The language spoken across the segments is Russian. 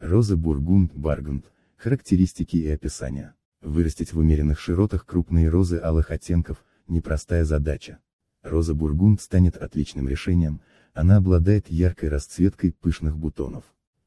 Роза Бургунд, Баргунд, характеристики и описание. Вырастить в умеренных широтах крупные розы алых оттенков – непростая задача. Роза Бургунд станет отличным решением, она обладает яркой расцветкой пышных бутонов.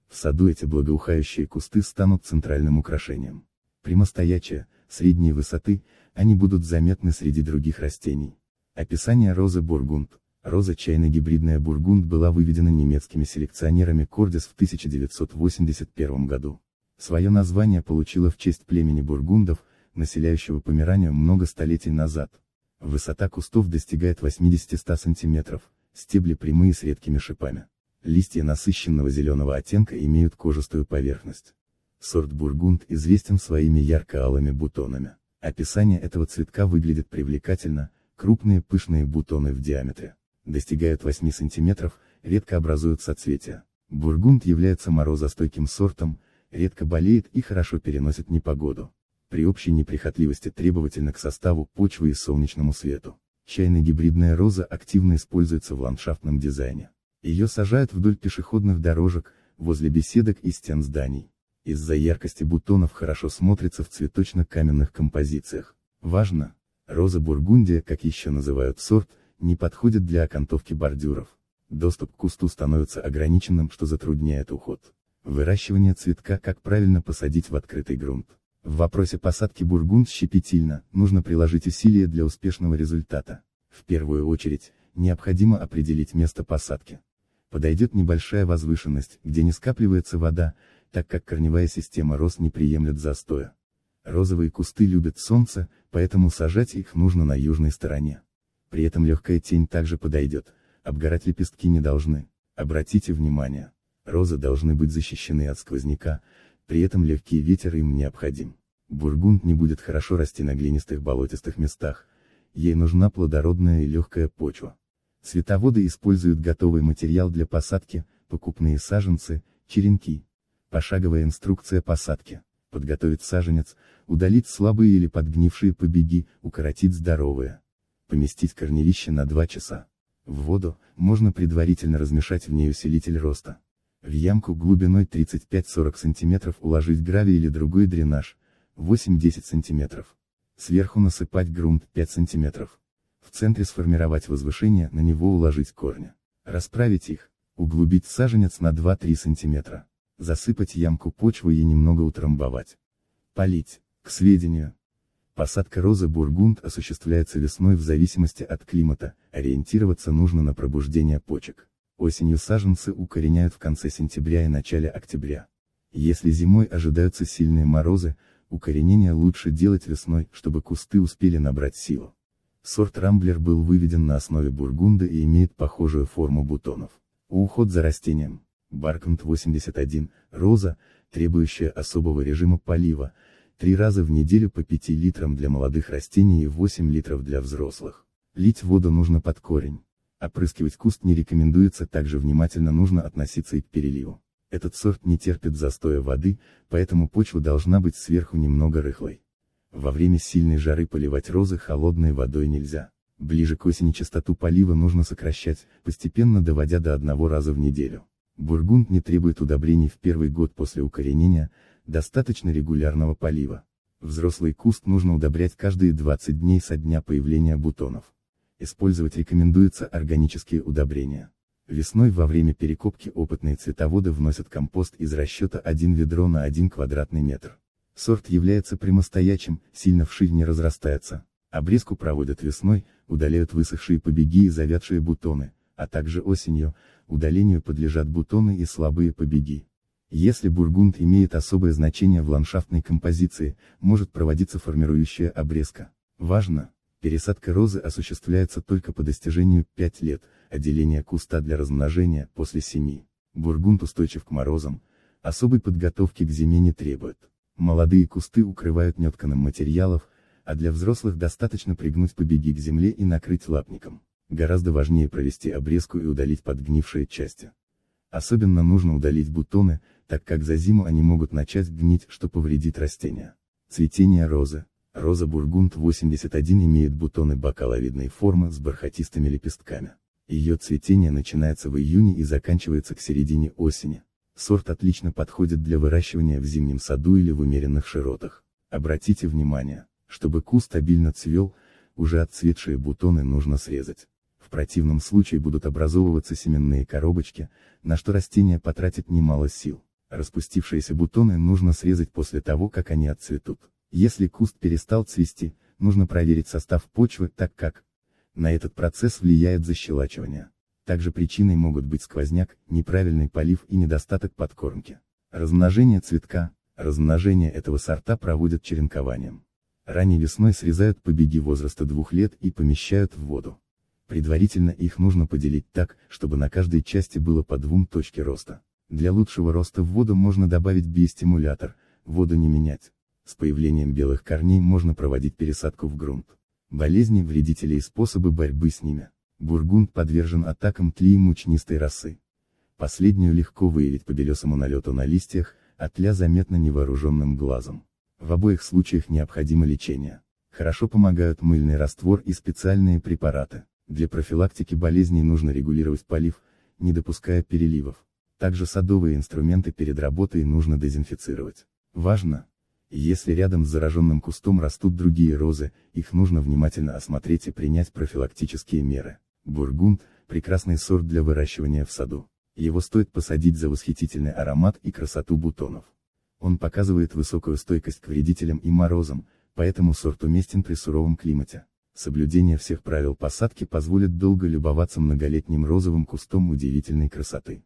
В саду эти благоухающие кусты станут центральным украшением. Прямостоячие, средней высоты, они будут заметны среди других растений. Описание розы Бургунд. Роза чайно-гибридная бургунд была выведена немецкими селекционерами Кордис в 1981 году. Свое название получила в честь племени бургундов, населяющего Померанию много столетий назад. Высота кустов достигает 80-100 см, стебли прямые с редкими шипами. Листья насыщенного зеленого оттенка имеют кожистую поверхность. Сорт бургунд известен своими ярко-алыми бутонами. Описание этого цветка выглядит привлекательно, крупные пышные бутоны в диаметре достигают 8 см, редко образуют соцветия. Бургунд является морозостойким сортом, редко болеет и хорошо переносит непогоду. При общей неприхотливости требовательна к составу почвы и солнечному свету. Чайно-гибридная роза активно используется в ландшафтном дизайне. Ее сажают вдоль пешеходных дорожек, возле беседок и стен зданий. Из-за яркости бутонов хорошо смотрится в цветочно-каменных композициях. Важно, роза бургундия, как еще называют сорт, не подходят для окантовки бордюров. Доступ к кусту становится ограниченным, что затрудняет уход. Выращивание цветка как правильно посадить в открытый грунт. В вопросе посадки бургунд щепетильно, нужно приложить усилия для успешного результата. В первую очередь, необходимо определить место посадки. Подойдет небольшая возвышенность, где не скапливается вода, так как корневая система роз не приемлет застоя. Розовые кусты любят солнце, поэтому сажать их нужно на южной стороне. При этом легкая тень также подойдет, обгорать лепестки не должны. Обратите внимание, розы должны быть защищены от сквозняка, при этом легкий ветер им необходим. Бургунд не будет хорошо расти на глинистых болотистых местах, ей нужна плодородная и легкая почва. Световоды используют готовый материал для посадки, покупные саженцы, черенки. Пошаговая инструкция посадки. Подготовить саженец, удалить слабые или подгнившие побеги, укоротить здоровые поместить корневище на 2 часа. В воду, можно предварительно размешать в ней усилитель роста. В ямку глубиной 35-40 см уложить гравий или другой дренаж, 8-10 см. Сверху насыпать грунт 5 см. В центре сформировать возвышение, на него уложить корни. Расправить их, углубить саженец на 2-3 см. Засыпать ямку почвой и немного утрамбовать. Полить, к сведению, Посадка розы бургунд осуществляется весной в зависимости от климата, ориентироваться нужно на пробуждение почек. Осенью саженцы укореняют в конце сентября и начале октября. Если зимой ожидаются сильные морозы, укоренение лучше делать весной, чтобы кусты успели набрать силу. Сорт Рамблер был выведен на основе бургунда и имеет похожую форму бутонов. Уход за растением. Баркнт 81, роза, требующая особого режима полива, три раза в неделю по 5 литрам для молодых растений и 8 литров для взрослых. Лить воду нужно под корень. Опрыскивать куст не рекомендуется, также внимательно нужно относиться и к переливу. Этот сорт не терпит застоя воды, поэтому почва должна быть сверху немного рыхлой. Во время сильной жары поливать розы холодной водой нельзя. Ближе к осени частоту полива нужно сокращать, постепенно доводя до одного раза в неделю. Бургунд не требует удобрений в первый год после укоренения, достаточно регулярного полива. Взрослый куст нужно удобрять каждые 20 дней со дня появления бутонов. Использовать рекомендуется органические удобрения. Весной во время перекопки опытные цветоводы вносят компост из расчета 1 ведро на 1 квадратный метр. Сорт является прямостоячим, сильно вширь не разрастается. Обрезку проводят весной, удаляют высохшие побеги и завядшие бутоны, а также осенью, удалению подлежат бутоны и слабые побеги. Если бургунд имеет особое значение в ландшафтной композиции, может проводиться формирующая обрезка. Важно, пересадка розы осуществляется только по достижению 5 лет, а деление куста для размножения после 7. Бургунд устойчив к морозам, особой подготовки к зиме не требует. Молодые кусты укрывают нетканым материалов, а для взрослых достаточно пригнуть побеги к земле и накрыть лапником. Гораздо важнее провести обрезку и удалить подгнившие части. Особенно нужно удалить бутоны, так как за зиму они могут начать гнить, что повредит растения. Цветение розы. Роза бургунд 81 имеет бутоны бакалавидной формы с бархатистыми лепестками. Ее цветение начинается в июне и заканчивается к середине осени. Сорт отлично подходит для выращивания в зимнем саду или в умеренных широтах. Обратите внимание, чтобы куст стабильно цвел, уже отцветшие бутоны нужно срезать. В противном случае будут образовываться семенные коробочки, на что растение потратит немало сил. Распустившиеся бутоны нужно срезать после того, как они отцветут. Если куст перестал цвести, нужно проверить состав почвы, так как на этот процесс влияет защелачивание. Также причиной могут быть сквозняк, неправильный полив и недостаток подкормки. Размножение цветка, размножение этого сорта проводят черенкованием. Ранней весной срезают побеги возраста двух лет и помещают в воду. Предварительно их нужно поделить так, чтобы на каждой части было по двум точке роста. Для лучшего роста в воду можно добавить биостимулятор, воду не менять. С появлением белых корней можно проводить пересадку в грунт. Болезни, вредители и способы борьбы с ними. Бургунд подвержен атакам тли и мучнистой росы. Последнюю легко выявить по белесому налету на листьях, а тля заметно невооруженным глазом. В обоих случаях необходимо лечение. Хорошо помогают мыльный раствор и специальные препараты. Для профилактики болезней нужно регулировать полив, не допуская переливов. Также садовые инструменты перед работой нужно дезинфицировать. Важно! Если рядом с зараженным кустом растут другие розы, их нужно внимательно осмотреть и принять профилактические меры. Бургунд – прекрасный сорт для выращивания в саду. Его стоит посадить за восхитительный аромат и красоту бутонов. Он показывает высокую стойкость к вредителям и морозам, поэтому сорт уместен при суровом климате. Соблюдение всех правил посадки позволит долго любоваться многолетним розовым кустом удивительной красоты.